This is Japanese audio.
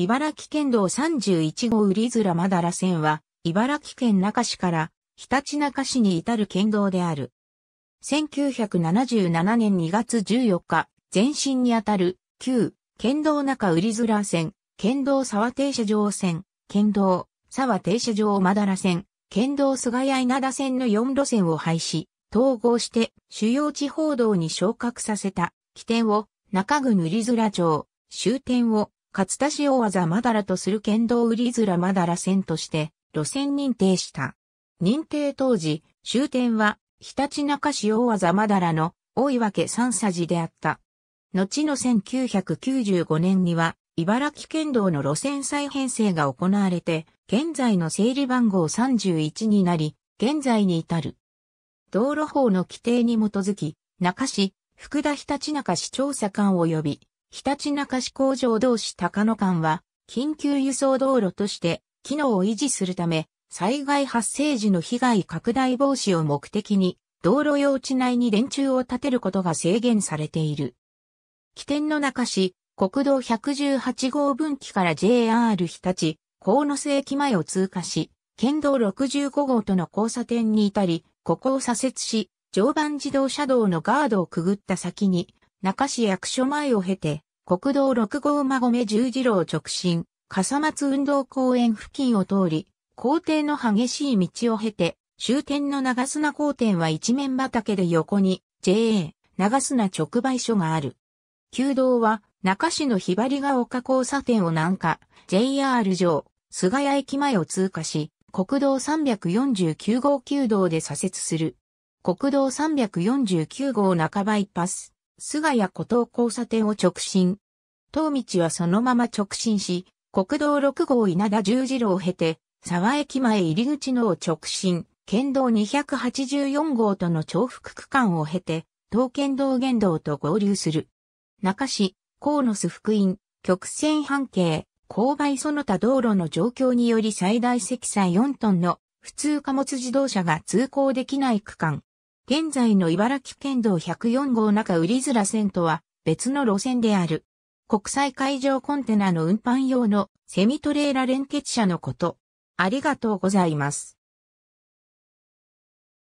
茨城県道31号瓜面まだら線は、茨城県中市から、ひたちなか市に至る県道である。1977年2月14日、前身にあたる、旧、県道中瓜面線、県道沢停車場線、県道、沢停車場まだら線、県道菅谷稲田線の4路線を廃止、統合して、主要地方道に昇格させた、起点を、中郡瓜面町、終点を、勝田市大技マダラとする県道売り面マダラ線として路線認定した。認定当時、終点は、ひたちなか市大技マダラの大岩家三佐寺であった。後の1995年には、茨城県道の路線再編成が行われて、現在の整理番号31になり、現在に至る。道路法の規定に基づき、中市、福田ひたちなか市調査官及び、ひたちなか市工場同士高野間は、緊急輸送道路として、機能を維持するため、災害発生時の被害拡大防止を目的に、道路用地内に電柱を建てることが制限されている。起点の中市、国道118号分岐から JR 日立、鴻巣駅前を通過し、県道65号との交差点に至り、ここを左折し、常磐自動車道のガードをくぐった先に、中市役所前を経て、国道6号馬込十字路を直進、笠松運動公園付近を通り、校庭の激しい道を経て、終点の長砂校庭は一面畑で横に JA 長砂直売所がある。旧道は中市のひばりが丘交差点を南下、JR 上、菅谷駅前を通過し、国道349号旧道で左折する。国道349号中バイパス。菅谷古東交差点を直進。東道はそのまま直進し、国道6号稲田十字路を経て、沢駅前入り口のを直進、県道284号との重複区間を経て、東県道現道と合流する。中市、河野巣福院、曲線半径、勾配その他道路の状況により最大積載4トンの普通貨物自動車が通行できない区間。現在の茨城県道104号中売面線とは別の路線である。国際海上コンテナの運搬用のセミトレーラ連結車のこと。ありがとうございます。